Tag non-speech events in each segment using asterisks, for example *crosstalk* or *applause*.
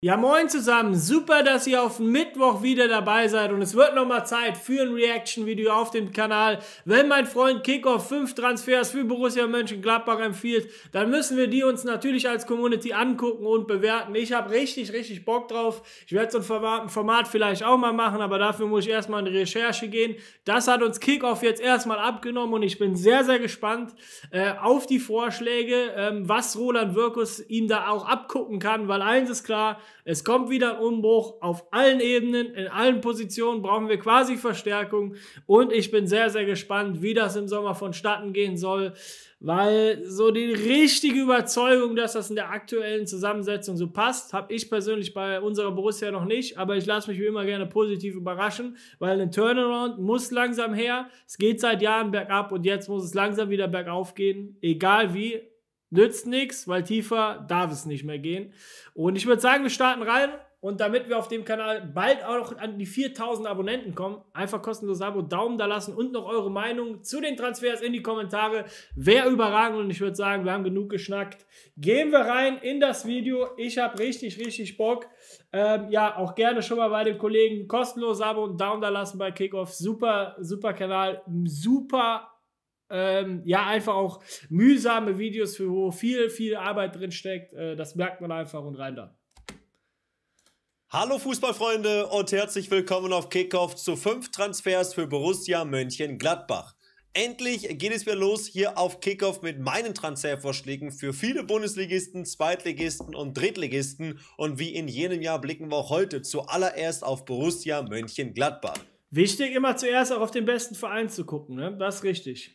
Ja, moin zusammen. Super, dass ihr auf Mittwoch wieder dabei seid und es wird nochmal Zeit für ein Reaction-Video auf dem Kanal. Wenn mein Freund Kickoff 5 Transfers für Borussia Mönchengladbach empfiehlt, dann müssen wir die uns natürlich als Community angucken und bewerten. Ich habe richtig, richtig Bock drauf. Ich werde so ein Format vielleicht auch mal machen, aber dafür muss ich erstmal in die Recherche gehen. Das hat uns Kickoff jetzt erstmal abgenommen und ich bin sehr, sehr gespannt äh, auf die Vorschläge, ähm, was Roland Wirkus ihm da auch abgucken kann, weil eins ist klar, es kommt wieder ein Umbruch auf allen Ebenen, in allen Positionen brauchen wir quasi Verstärkung. Und ich bin sehr, sehr gespannt, wie das im Sommer vonstatten gehen soll, weil so die richtige Überzeugung, dass das in der aktuellen Zusammensetzung so passt, habe ich persönlich bei unserer Borussia noch nicht. Aber ich lasse mich wie immer gerne positiv überraschen, weil ein Turnaround muss langsam her. Es geht seit Jahren bergab und jetzt muss es langsam wieder bergauf gehen, egal wie. Nützt nichts, weil tiefer darf es nicht mehr gehen. Und ich würde sagen, wir starten rein. Und damit wir auf dem Kanal bald auch an die 4000 Abonnenten kommen, einfach kostenlos Abo, Daumen da lassen und noch eure Meinung zu den Transfers in die Kommentare. Wäre überragend und ich würde sagen, wir haben genug geschnackt. Gehen wir rein in das Video. Ich habe richtig, richtig Bock. Ähm, ja, auch gerne schon mal bei den Kollegen kostenlos Abo und Daumen da lassen bei Kickoff. Super, super Kanal, super ähm, ja, einfach auch mühsame Videos, für wo viel, viel Arbeit drin steckt. Äh, das merkt man einfach und rein da. Hallo Fußballfreunde und herzlich willkommen auf Kickoff zu fünf Transfers für Borussia Mönchengladbach. Endlich geht es wieder los hier auf Kickoff mit meinen Transfervorschlägen für viele Bundesligisten, Zweitligisten und Drittligisten. Und wie in jenem Jahr blicken wir auch heute zuallererst auf Borussia Mönchengladbach. Wichtig, immer zuerst auch auf den besten Verein zu gucken, ne? Das ist richtig.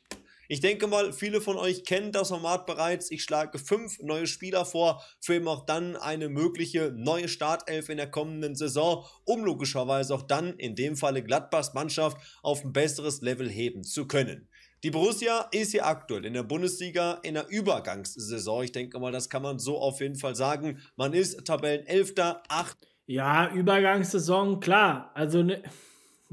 Ich denke mal, viele von euch kennen das Format bereits. Ich schlage fünf neue Spieler vor, für eben auch dann eine mögliche neue Startelf in der kommenden Saison, um logischerweise auch dann in dem Falle Gladbachs Mannschaft auf ein besseres Level heben zu können. Die Borussia ist hier aktuell in der Bundesliga in der Übergangssaison. Ich denke mal, das kann man so auf jeden Fall sagen. Man ist Tabellenelfter, acht. Ja, Übergangssaison, klar. Also ne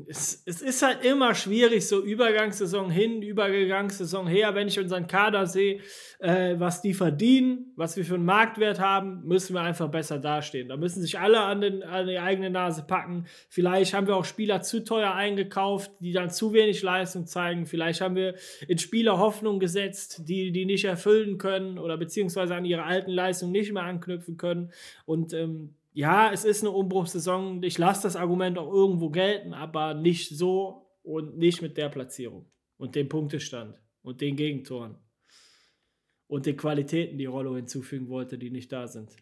es, es ist halt immer schwierig, so Übergangssaison hin, Übergangssaison her, wenn ich unseren Kader sehe, äh, was die verdienen, was wir für einen Marktwert haben, müssen wir einfach besser dastehen. Da müssen sich alle an, den, an die eigene Nase packen. Vielleicht haben wir auch Spieler zu teuer eingekauft, die dann zu wenig Leistung zeigen. Vielleicht haben wir in Spieler Hoffnung gesetzt, die die nicht erfüllen können oder beziehungsweise an ihre alten Leistungen nicht mehr anknüpfen können. Und ähm, ja, es ist eine Umbruchssaison. Ich lasse das Argument auch irgendwo gelten, aber nicht so und nicht mit der Platzierung und dem Punktestand und den Gegentoren und den Qualitäten, die Rollo hinzufügen wollte, die nicht da sind.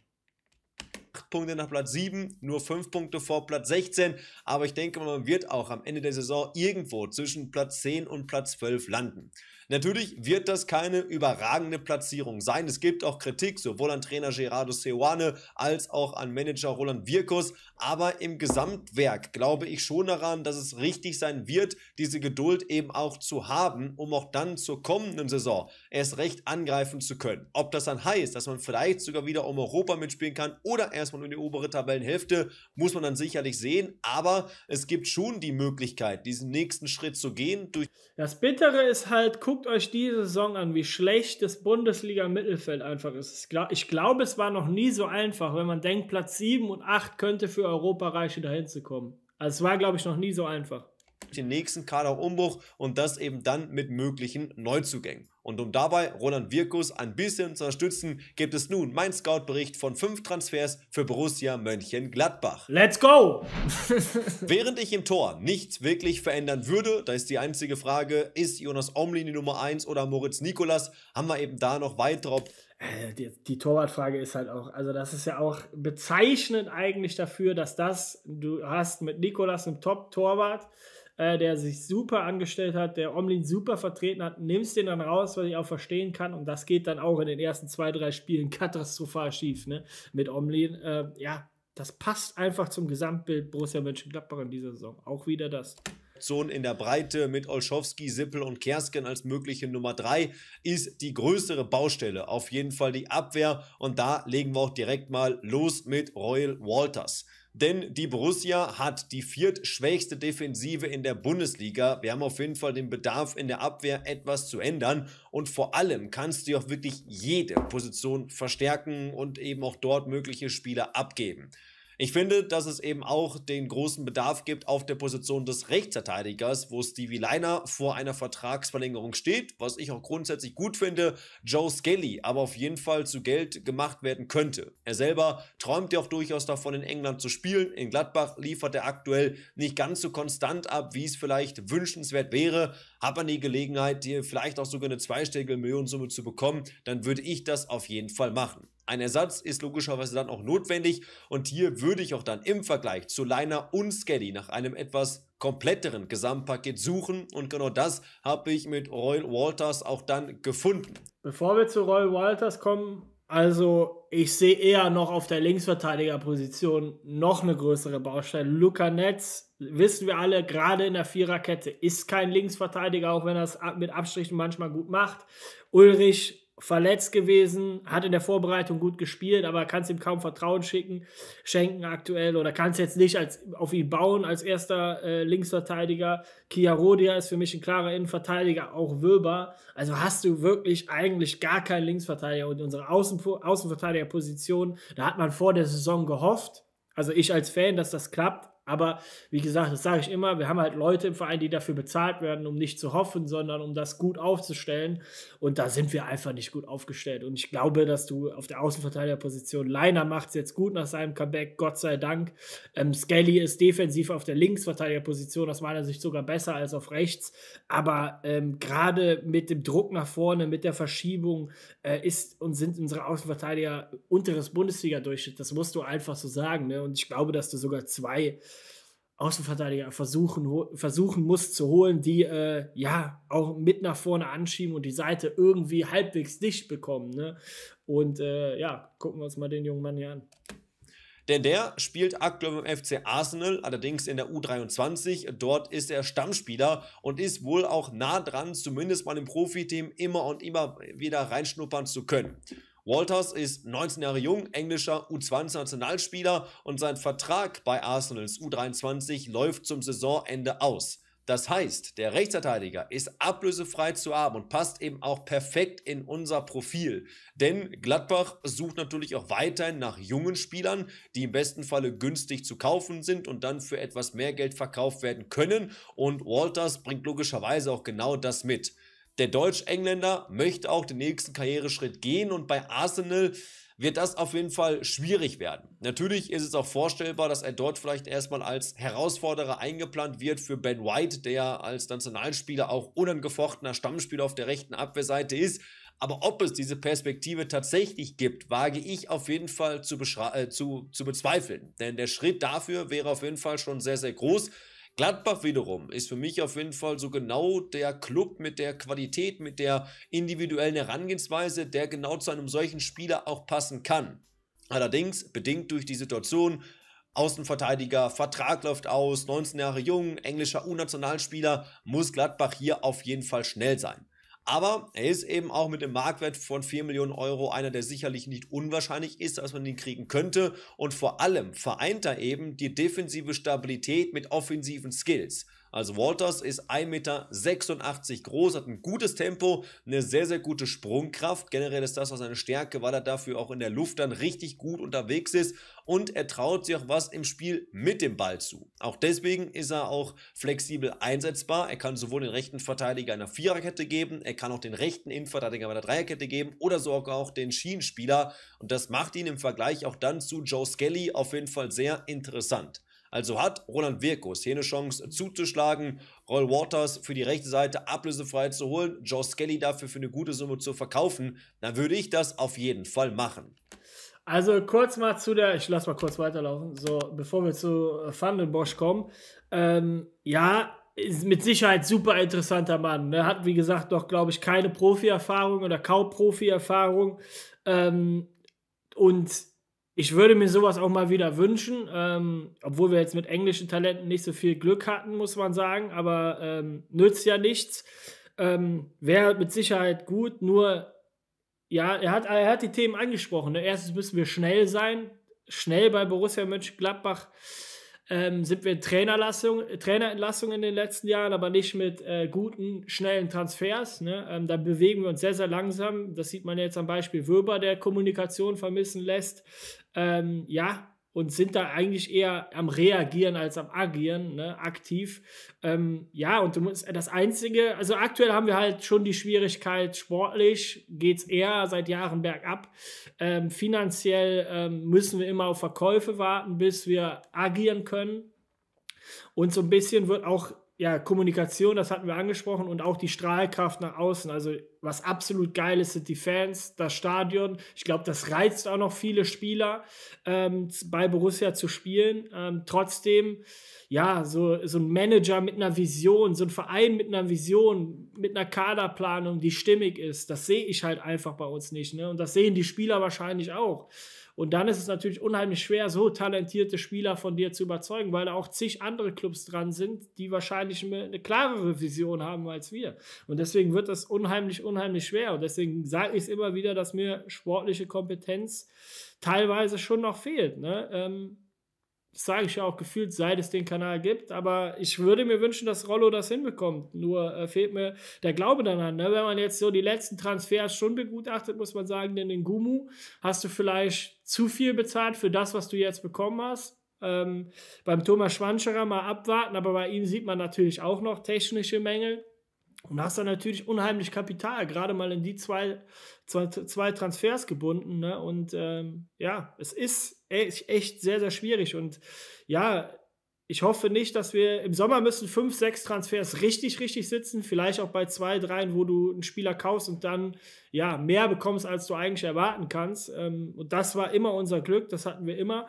Acht Punkte nach Platz 7, nur fünf Punkte vor Platz 16. Aber ich denke, man wird auch am Ende der Saison irgendwo zwischen Platz 10 und Platz 12 landen. Natürlich wird das keine überragende Platzierung sein. Es gibt auch Kritik, sowohl an Trainer Gerardo Seoane als auch an Manager Roland Wirkus. Aber im Gesamtwerk glaube ich schon daran, dass es richtig sein wird, diese Geduld eben auch zu haben, um auch dann zur kommenden Saison erst recht angreifen zu können. Ob das dann heißt, dass man vielleicht sogar wieder um Europa mitspielen kann oder erstmal nur die obere Tabellenhälfte, muss man dann sicherlich sehen. Aber es gibt schon die Möglichkeit, diesen nächsten Schritt zu gehen. das Bittere ist halt, guckt euch diese Saison an, wie schlecht das Bundesliga-Mittelfeld einfach ist. Ich glaube, es war noch nie so einfach, wenn man denkt, Platz 7 und 8 könnte für Europa reichen, dahin zu kommen. Also es war, glaube ich, noch nie so einfach den nächsten Kaderumbruch und das eben dann mit möglichen Neuzugängen. Und um dabei Roland Wirkus ein bisschen zu unterstützen, gibt es nun mein Scout-Bericht von fünf Transfers für Borussia Mönchengladbach. Let's go! *laughs* Während ich im Tor nichts wirklich verändern würde, da ist die einzige Frage, ist Jonas Omlin die Nummer 1 oder Moritz Nikolas, haben wir eben da noch weitere äh, die, die, Torwartfrage ist halt auch, also das ist ja auch bezeichnend eigentlich dafür, dass das, du hast mit Nikolas einen Top-Torwart, äh, der sich super angestellt hat, der Omlin super vertreten hat, nimmst den dann raus, was ich auch verstehen kann. Und das geht dann auch in den ersten zwei, drei Spielen *laughs* katastrophal schief ne? mit Omlin. Äh, ja, das passt einfach zum Gesamtbild Borussia Mönchengladbach in dieser Saison. Auch wieder das. Option in der Breite mit Olschowski, Sippel und Kersken als mögliche Nummer 3 ist die größere Baustelle. Auf jeden Fall die Abwehr und da legen wir auch direkt mal los mit Royal Walters denn die Borussia hat die viertschwächste Defensive in der Bundesliga. Wir haben auf jeden Fall den Bedarf in der Abwehr etwas zu ändern und vor allem kannst du auch wirklich jede Position verstärken und eben auch dort mögliche Spieler abgeben. Ich finde, dass es eben auch den großen Bedarf gibt auf der Position des Rechtsverteidigers, wo Stevie Leiner vor einer Vertragsverlängerung steht, was ich auch grundsätzlich gut finde, Joe Skelly aber auf jeden Fall zu Geld gemacht werden könnte. Er selber träumt ja auch durchaus davon, in England zu spielen. In Gladbach liefert er aktuell nicht ganz so konstant ab, wie es vielleicht wünschenswert wäre. Hat man die Gelegenheit, hier vielleicht auch sogar eine zweistellige Millionensumme zu bekommen, dann würde ich das auf jeden Fall machen. Ein Ersatz ist logischerweise dann auch notwendig und hier würde ich auch dann im Vergleich zu Liner und Skelly nach einem etwas kompletteren Gesamtpaket suchen und genau das habe ich mit Roy Walters auch dann gefunden. Bevor wir zu Roy Walters kommen, also ich sehe eher noch auf der Linksverteidigerposition noch eine größere Baustelle. Luca Netz, wissen wir alle, gerade in der Viererkette ist kein Linksverteidiger, auch wenn er es mit Abstrichen manchmal gut macht. Ulrich verletzt gewesen, hat in der Vorbereitung gut gespielt, aber kannst ihm kaum Vertrauen schicken, schenken aktuell oder kannst jetzt nicht als, auf ihn bauen als erster äh, Linksverteidiger. Kiarodia ist für mich ein klarer Innenverteidiger, auch Wöber. Also hast du wirklich eigentlich gar keinen Linksverteidiger und unsere Außen, Außenverteidigerposition, da hat man vor der Saison gehofft, also ich als Fan, dass das klappt. Aber wie gesagt, das sage ich immer, wir haben halt Leute im Verein, die dafür bezahlt werden, um nicht zu hoffen, sondern um das gut aufzustellen. Und da sind wir einfach nicht gut aufgestellt. Und ich glaube, dass du auf der Außenverteidigerposition, Leiner macht es jetzt gut nach seinem Comeback, Gott sei Dank. Ähm, Skelly ist defensiv auf der Linksverteidigerposition, aus meiner Sicht sogar besser als auf rechts. Aber ähm, gerade mit dem Druck nach vorne, mit der Verschiebung, äh, ist und sind unsere Außenverteidiger unteres Bundesliga-Durchschnitt. Das musst du einfach so sagen. Ne? Und ich glaube, dass du sogar zwei Außenverteidiger versuchen, versuchen muss zu holen, die äh, ja auch mit nach vorne anschieben und die Seite irgendwie halbwegs dicht bekommen. Ne? Und äh, ja, gucken wir uns mal den jungen Mann hier an. Denn der spielt aktuell beim FC Arsenal, allerdings in der U23. Dort ist er Stammspieler und ist wohl auch nah dran, zumindest mal im Profiteam immer und immer wieder reinschnuppern zu können. Walters ist 19 Jahre jung, englischer U20-Nationalspieler und sein Vertrag bei Arsenals U23 läuft zum Saisonende aus. Das heißt, der Rechtsverteidiger ist ablösefrei zu haben und passt eben auch perfekt in unser Profil. Denn Gladbach sucht natürlich auch weiterhin nach jungen Spielern, die im besten Falle günstig zu kaufen sind und dann für etwas mehr Geld verkauft werden können. Und Walters bringt logischerweise auch genau das mit. Der Deutsch-Engländer möchte auch den nächsten Karriereschritt gehen und bei Arsenal wird das auf jeden Fall schwierig werden. Natürlich ist es auch vorstellbar, dass er dort vielleicht erstmal als Herausforderer eingeplant wird für Ben White, der als Nationalspieler auch unangefochtener Stammspieler auf der rechten Abwehrseite ist. Aber ob es diese Perspektive tatsächlich gibt, wage ich auf jeden Fall zu, äh, zu, zu bezweifeln. Denn der Schritt dafür wäre auf jeden Fall schon sehr, sehr groß. Gladbach wiederum ist für mich auf jeden Fall so genau der Club mit der Qualität, mit der individuellen Herangehensweise, der genau zu einem solchen Spieler auch passen kann. Allerdings, bedingt durch die Situation, Außenverteidiger, Vertrag läuft aus, 19 Jahre jung, englischer U-Nationalspieler, muss Gladbach hier auf jeden Fall schnell sein. Aber er ist eben auch mit dem Marktwert von 4 Millionen Euro einer, der sicherlich nicht unwahrscheinlich ist, dass man ihn kriegen könnte. Und vor allem vereint er eben die defensive Stabilität mit offensiven Skills. Also Walters ist 1,86 Meter groß, hat ein gutes Tempo, eine sehr, sehr gute Sprungkraft. Generell ist das auch seine Stärke, weil er dafür auch in der Luft dann richtig gut unterwegs ist und er traut sich auch was im Spiel mit dem Ball zu. Auch deswegen ist er auch flexibel einsetzbar. Er kann sowohl den rechten Verteidiger einer Viererkette geben, er kann auch den rechten Innenverteidiger einer Dreierkette geben oder sogar auch den Schienenspieler. Und das macht ihn im Vergleich auch dann zu Joe Skelly auf jeden Fall sehr interessant. Also hat Roland Wirko eine Chance zuzuschlagen, Roll Waters für die rechte Seite ablösefrei zu holen, Joe Skelly dafür für eine gute Summe zu verkaufen, dann würde ich das auf jeden Fall machen. Also kurz mal zu der, ich lass mal kurz weiterlaufen, so bevor wir zu Vandenbosch äh, kommen. Ähm, ja, ist mit Sicherheit super interessanter Mann. Er ne? Hat, wie gesagt, noch, glaube ich, keine Profi-Erfahrung oder kaum Profi-Erfahrung. Ähm, und ich würde mir sowas auch mal wieder wünschen, ähm, obwohl wir jetzt mit englischen Talenten nicht so viel Glück hatten, muss man sagen, aber ähm, nützt ja nichts. Ähm, Wäre mit Sicherheit gut, nur ja, er hat, er hat die Themen angesprochen. Ne? Erstens müssen wir schnell sein, schnell bei Borussia Mönchengladbach. Gladbach ähm, sind wir Trainerentlassung, äh, Trainerentlassung in den letzten Jahren, aber nicht mit äh, guten, schnellen Transfers. Ne? Ähm, da bewegen wir uns sehr, sehr langsam. Das sieht man jetzt am Beispiel Wöber, der Kommunikation vermissen lässt. Ähm, ja, und sind da eigentlich eher am Reagieren als am Agieren, ne, aktiv. Ähm, ja, und du musst, das Einzige, also aktuell haben wir halt schon die Schwierigkeit, sportlich geht es eher seit Jahren bergab. Ähm, finanziell ähm, müssen wir immer auf Verkäufe warten, bis wir agieren können. Und so ein bisschen wird auch ja, Kommunikation, das hatten wir angesprochen, und auch die Strahlkraft nach außen. Also was absolut geil ist, sind die Fans, das Stadion. Ich glaube, das reizt auch noch viele Spieler, ähm, bei Borussia zu spielen. Ähm, trotzdem, ja, so, so ein Manager mit einer Vision, so ein Verein mit einer Vision, mit einer Kaderplanung, die stimmig ist, das sehe ich halt einfach bei uns nicht. Ne? Und das sehen die Spieler wahrscheinlich auch. Und dann ist es natürlich unheimlich schwer, so talentierte Spieler von dir zu überzeugen, weil da auch zig andere Clubs dran sind, die wahrscheinlich eine, klarere Vision haben als wir. Und deswegen wird das unheimlich, unheimlich schwer. Und deswegen sage ich es immer wieder, dass mir sportliche Kompetenz teilweise schon noch fehlt. Ne? Ähm, das sage ich ja auch gefühlt, seit es den Kanal gibt. Aber ich würde mir wünschen, dass Rollo das hinbekommt. Nur äh, fehlt mir der Glaube daran. Ne? Wenn man jetzt so die letzten Transfers schon begutachtet, muss man sagen, denn in Gumu hast du vielleicht zu viel bezahlt für das, was du jetzt bekommen hast. Ähm, beim Thomas Schwanscherer mal abwarten, aber bei ihm sieht man natürlich auch noch technische Mängel. Und hast dann natürlich unheimlich Kapital, gerade mal in die zwei, zwei, zwei Transfers gebunden. Ne? Und ähm, ja, es ist echt, sehr, sehr schwierig. Und ja, ich hoffe nicht, dass wir im Sommer müssen fünf, sechs Transfers richtig, richtig sitzen. Vielleicht auch bei zwei, dreien, wo du einen Spieler kaufst und dann ja mehr bekommst, als du eigentlich erwarten kannst. Ähm, und das war immer unser Glück, das hatten wir immer.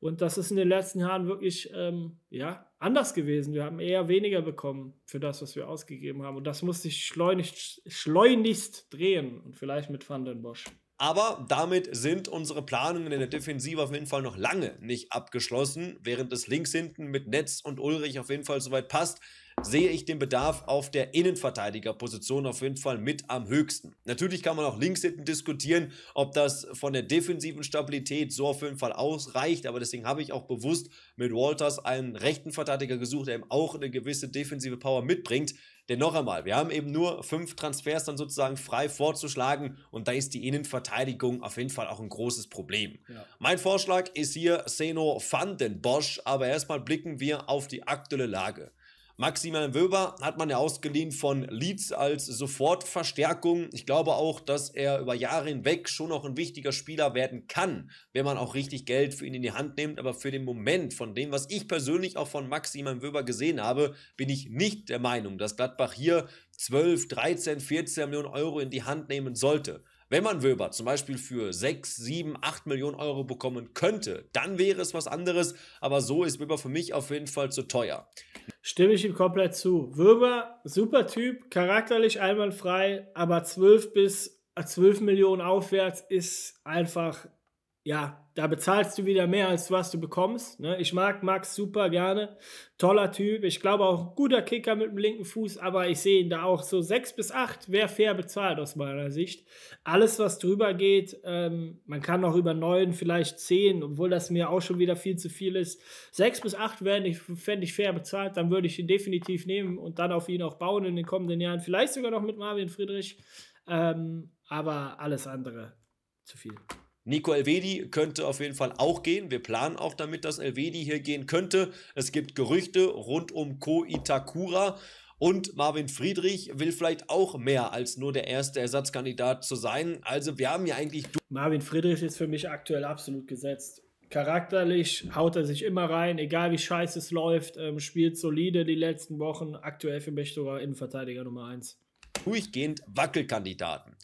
Und das ist in den letzten Jahren wirklich ähm, ja, anders gewesen. Wir haben eher weniger bekommen für das, was wir ausgegeben haben. Und das muss sich schleunigst, schleunigst drehen. Und vielleicht mit Van den Bosch. Aber damit sind unsere Planungen in der Defensive auf jeden Fall noch lange nicht abgeschlossen. Während es links hinten mit Netz und Ulrich auf jeden Fall soweit passt, sehe ich den Bedarf auf der Innenverteidigerposition auf jeden Fall mit am höchsten. Natürlich kann man auch links hinten diskutieren, ob das von der defensiven Stabilität so auf jeden Fall ausreicht, aber deswegen habe ich auch bewusst mit Walters einen rechten Verteidiger gesucht, der eben auch eine gewisse defensive Power mitbringt. Denn noch einmal, wir haben eben nur fünf Transfers dann sozusagen frei vorzuschlagen und da ist die Innenverteidigung auf jeden Fall auch ein großes Problem. Ja. Mein Vorschlag ist hier Seno van den Bosch, aber erstmal blicken wir auf die aktuelle Lage. Maximilian Wöber hat man ja ausgeliehen von Leeds als Sofortverstärkung. Ich glaube auch, dass er über Jahre hinweg schon noch ein wichtiger Spieler werden kann, wenn man auch richtig Geld für ihn in die Hand nimmt. Aber für den Moment, von dem, was ich persönlich auch von Maximilian Wöber gesehen habe, bin ich nicht der Meinung, dass Gladbach hier 12, 13, 14 Millionen Euro in die Hand nehmen sollte. Wenn man Wöber zum Beispiel für 6, 7, 8 Millionen Euro bekommen könnte, dann wäre es was anderes, aber so ist Wöber für mich auf jeden Fall zu teuer. Stimme ich ihm komplett zu. Würmer, super Typ, charakterlich einwandfrei, aber 12 bis 12 äh, Millionen aufwärts ist einfach ja, da bezahlst du wieder mehr, als was du bekommst. Ne? Ich mag Max super gerne. Toller Typ. Ich glaube auch ein guter Kicker mit dem linken Fuß, aber ich sehe ihn da auch so sechs bis acht wäre fair bezahlt aus meiner Sicht. Alles, was drüber geht, ähm, man kann auch über neun, vielleicht zehn, obwohl das mir auch schon wieder viel zu viel ist. Sechs bis acht ich, fände ich fair bezahlt, dann würde ich ihn definitiv nehmen und dann auf ihn auch bauen in den kommenden Jahren. Vielleicht sogar noch mit Marvin Friedrich. Ähm, aber alles andere zu viel. Nico Elvedi könnte auf jeden Fall auch gehen. Wir planen auch damit, dass Elvedi hier gehen könnte. Es gibt Gerüchte rund um Ko Itakura. Und Marvin Friedrich will vielleicht auch mehr als nur der erste Ersatzkandidat zu sein. Also wir haben ja eigentlich. Marvin Friedrich ist für mich aktuell absolut gesetzt. Charakterlich haut er sich immer rein, egal wie scheiße es läuft, ähm, spielt solide die letzten Wochen. Aktuell für mich sogar Innenverteidiger Nummer 1. Durchgehend Wackelkandidaten.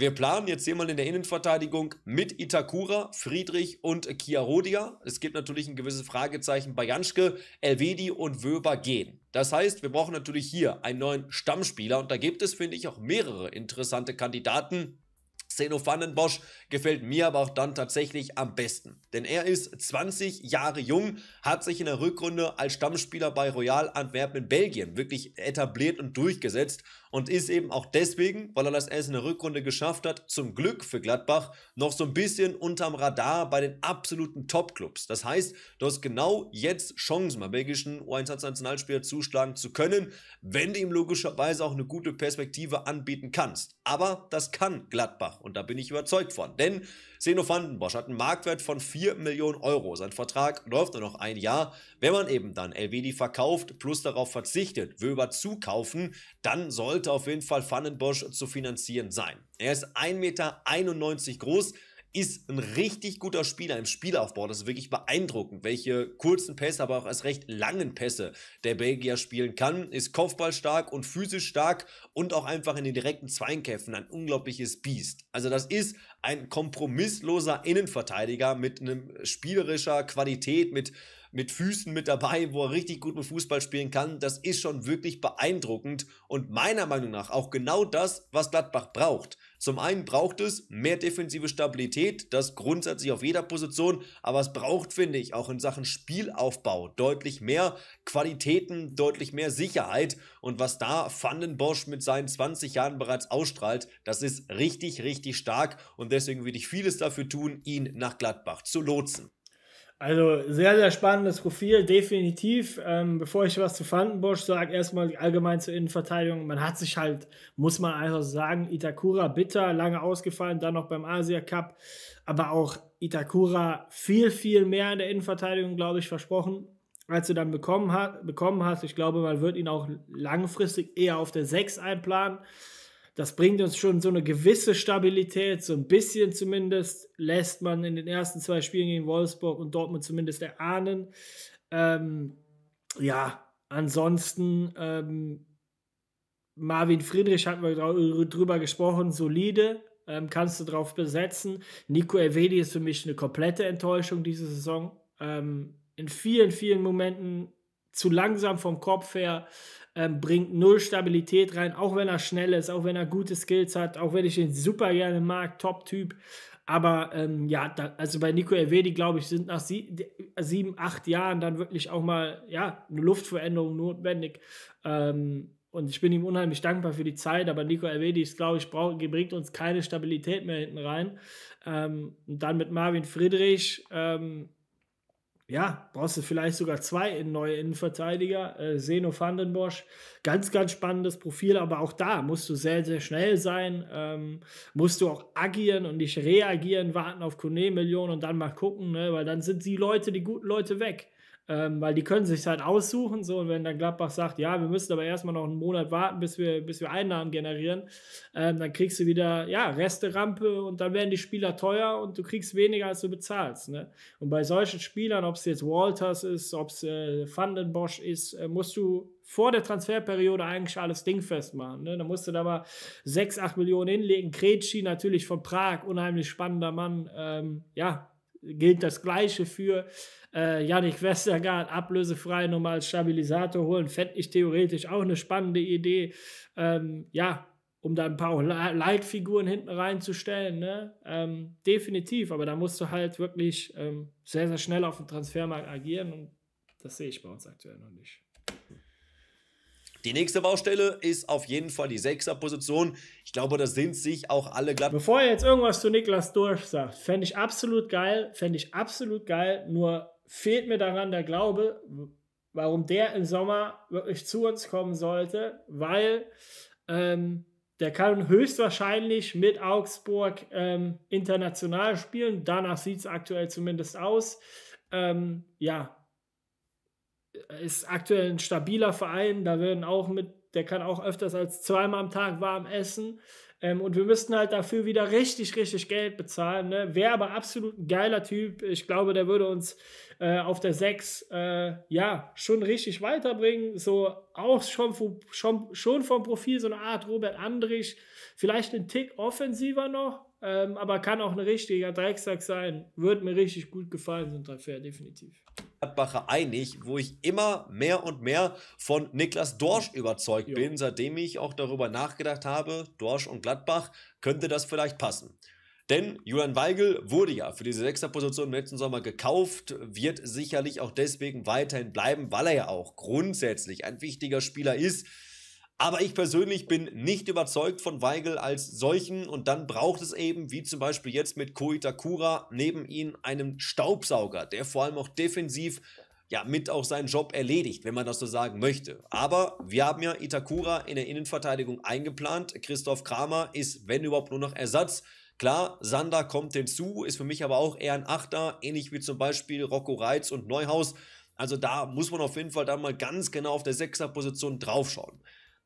Wir planen jetzt hier mal in der Innenverteidigung mit Itakura, Friedrich und Kiarodia. Es gibt natürlich ein gewisses Fragezeichen bei Janschke, Elvedi und Wöber gehen. Das heißt, wir brauchen natürlich hier einen neuen Stammspieler und da gibt es, finde ich, auch mehrere interessante Kandidaten. Zeno Vandenbosch gefällt mir aber auch dann tatsächlich am besten. Denn er ist 20 Jahre jung, hat sich in der Rückrunde als Stammspieler bei Royal Antwerpen in Belgien wirklich etabliert und durchgesetzt und ist eben auch deswegen, weil er das erst in der Rückrunde geschafft hat, zum Glück für Gladbach noch so ein bisschen unterm Radar bei den absoluten Top-Clubs. Das heißt, du hast genau jetzt Chancen, beim belgischen U21-Nationalspieler zuschlagen zu können, wenn du ihm logischerweise auch eine gute Perspektive anbieten kannst. Aber das kann Gladbach und da bin ich überzeugt von, denn Seno Vandenbosch hat einen Marktwert von 4 Millionen Euro. Sein Vertrag läuft nur noch ein Jahr. Wenn man eben dann Elvedi verkauft plus darauf verzichtet, Wöber zukaufen, dann soll sollte auf jeden Fall Bosch zu finanzieren sein. Er ist 1,91 Meter groß, ist ein richtig guter Spieler im Spielaufbau. Das ist wirklich beeindruckend, welche kurzen Pässe, aber auch als recht langen Pässe der Belgier spielen kann. Ist kopfballstark und physisch stark und auch einfach in den direkten Zweinkämpfen ein unglaubliches Biest. Also das ist ein kompromissloser Innenverteidiger mit einem spielerischer Qualität, mit mit Füßen mit dabei, wo er richtig gut mit Fußball spielen kann. Das ist schon wirklich beeindruckend und meiner Meinung nach auch genau das, was Gladbach braucht. Zum einen braucht es mehr defensive Stabilität, das grundsätzlich auf jeder Position, aber es braucht, finde ich, auch in Sachen Spielaufbau deutlich mehr Qualitäten, deutlich mehr Sicherheit. Und was da Vandenbosch mit seinen 20 Jahren bereits ausstrahlt, das ist richtig, richtig stark. Und deswegen würde ich vieles dafür tun, ihn nach Gladbach zu lotsen. Also sehr, sehr spannendes Profil, definitiv. Ähm, bevor ich was zu Fandenbosch sage, erstmal allgemein zur Innenverteidigung. Man hat sich halt, muss man einfach sagen, Itakura bitter, lange ausgefallen, dann noch beim Asia Cup. Aber auch Itakura viel, viel mehr in der Innenverteidigung, glaube ich, versprochen, als du dann bekommen, hat, bekommen hast. Ich glaube, man wird ihn auch langfristig eher auf der 6 einplanen. Das bringt uns schon so eine gewisse Stabilität, so ein bisschen zumindest lässt man in den ersten zwei Spielen gegen Wolfsburg und Dortmund zumindest erahnen. Ähm, ja, ansonsten ähm, Marvin Friedrich hat mal drüber gesprochen, solide, ähm, kannst du drauf besetzen. Nico Elvedi ist für mich eine komplette Enttäuschung diese Saison. Ähm, in vielen, vielen Momenten zu langsam vom Kopf her, ähm, bringt null Stabilität rein, auch wenn er schnell ist, auch wenn er gute Skills hat, auch wenn ich ihn super gerne mag, Top-Typ. Aber ähm, ja, da, also bei Nico Elvedi, glaube ich, sind nach sie, sieben, acht Jahren dann wirklich auch mal ja, eine Luftveränderung notwendig. Ähm, und ich bin ihm unheimlich dankbar für die Zeit, aber Nico Elvedi ist, glaube ich, brauch, bringt uns keine Stabilität mehr hinten rein. Ähm, und dann mit Marvin Friedrich, ähm, ja, brauchst du vielleicht sogar zwei neue Innenverteidiger. Äh, Seno Vandenbosch, ganz, ganz spannendes Profil, aber auch da musst du sehr, sehr schnell sein, ähm, musst du auch agieren und nicht reagieren, warten auf Kone-Millionen und dann mal gucken, ne? weil dann sind die Leute, die guten Leute weg. Ähm, weil die können sich halt aussuchen, so, und wenn dann Gladbach sagt, ja, wir müssen aber erstmal noch einen Monat warten, bis wir, bis wir Einnahmen generieren, ähm, dann kriegst du wieder, ja, Resterampe und dann werden die Spieler teuer und du kriegst weniger, als du bezahlst. Ne? Und bei solchen Spielern, ob es jetzt Walters ist, ob es äh, Vandenbosch ist, äh, musst du vor der Transferperiode eigentlich alles dingfest machen. Ne? Da musst du da mal 6, 8 Millionen hinlegen. Kretschi natürlich von Prag, unheimlich spannender Mann. Ähm, ja, gilt das Gleiche für äh, Yannick Westergaard, ablösefrei nochmal als Stabilisator holen. Fände ich theoretisch auch eine spannende Idee. Ähm, ja, um da ein paar Leitfiguren hinten reinzustellen. Ne? Ähm, definitiv, aber da musst du halt wirklich ähm, sehr, sehr schnell auf dem Transfermarkt agieren und das sehe ich bei uns aktuell noch nicht. Die nächste Baustelle ist auf jeden Fall die Sechser-Position. Ich glaube, da sind sich auch alle glatt. Bevor ihr jetzt irgendwas zu Niklas Durch sagt, fände ich absolut geil, fände ich absolut geil, nur fehlt mir daran der Glaube, warum der im Sommer wirklich zu uns kommen sollte, weil ähm, der kann höchstwahrscheinlich mit Augsburg ähm, international spielen. Danach sieht es aktuell zumindest aus. Ähm, ja, ist aktuell ein stabiler Verein, da werden auch mit, der kann auch öfters als zweimal am Tag warm essen. Ähm, und wir müssten halt dafür wieder richtig, richtig Geld bezahlen. Ne? Wäre aber absolut ein geiler Typ. Ich glaube, der würde uns äh, auf der 6 äh, ja schon richtig weiterbringen. So auch schon, schon, schon vom Profil so eine Art Robert Andrich. Vielleicht einen Tick offensiver noch. Ähm, aber kann auch ein richtiger Drecksack sein. Wird mir richtig gut gefallen, sind ein Transfer, definitiv. Gladbacher einig, wo ich immer mehr und mehr von Niklas Dorsch überzeugt ja. bin, seitdem ich auch darüber nachgedacht habe, Dorsch und Gladbach, könnte das vielleicht passen. Denn Julian Weigel wurde ja für diese Position im letzten Sommer gekauft, wird sicherlich auch deswegen weiterhin bleiben, weil er ja auch grundsätzlich ein wichtiger Spieler ist aber ich persönlich bin nicht überzeugt von Weigel als solchen und dann braucht es eben, wie zum Beispiel jetzt mit Koitakura, neben ihm einen Staubsauger, der vor allem auch defensiv ja, mit auch seinen Job erledigt, wenn man das so sagen möchte. Aber wir haben ja Itakura in der Innenverteidigung eingeplant. Christoph Kramer ist, wenn überhaupt, nur noch Ersatz. Klar, Sander kommt hinzu, ist für mich aber auch eher ein Achter, ähnlich wie zum Beispiel Rocco Reitz und Neuhaus. Also da muss man auf jeden Fall dann mal ganz genau auf der Sechserposition draufschauen.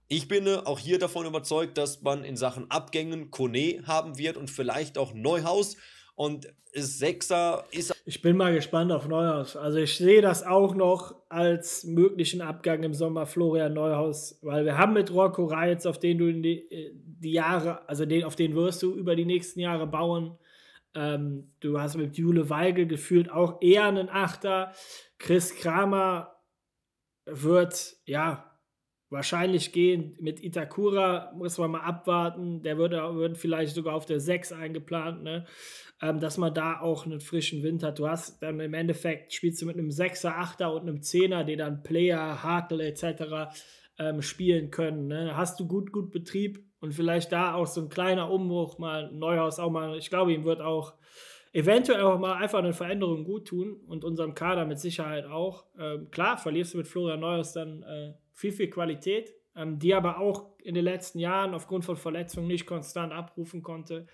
Ich bin äh, auch hier davon überzeugt, dass man in Sachen Abgängen Kone haben wird und vielleicht auch Neuhaus. Und Sechser ist. Ich bin mal gespannt auf Neuhaus. Also ich sehe das auch noch als möglichen Abgang im Sommer Florian Neuhaus, weil wir haben mit Rocco Reitz, auf den du die, äh, die, Jahre, also den, auf den wirst du über die nächsten Jahre bauen. Ähm, du hast mit Jule Weigel gefühlt auch eher einen Achter. Chris Kramer wird, ja, Wahrscheinlich gehen mit Itakura, muss man mal abwarten. Der würde, würde vielleicht sogar auf der 6 eingeplant, ne? ähm, dass man da auch einen frischen Wind hat. Du hast dann im Endeffekt, spielst du mit einem 6er, 8er und einem 10er, die dann Player, Hartl etc. Ähm, spielen können. Ne? Hast du gut, gut Betrieb und vielleicht da auch so ein kleiner Umbruch, mal Neuhaus auch mal. Ich glaube, ihm wird auch eventuell auch mal einfach eine Veränderung gut tun und unserem Kader mit Sicherheit auch. Ähm, klar, verlierst du mit Florian Neuhaus dann. Äh, viel, viel Qualität, ähm, die aber auch in den letzten Jahren aufgrund von Verletzungen nicht konstant abrufen konnte.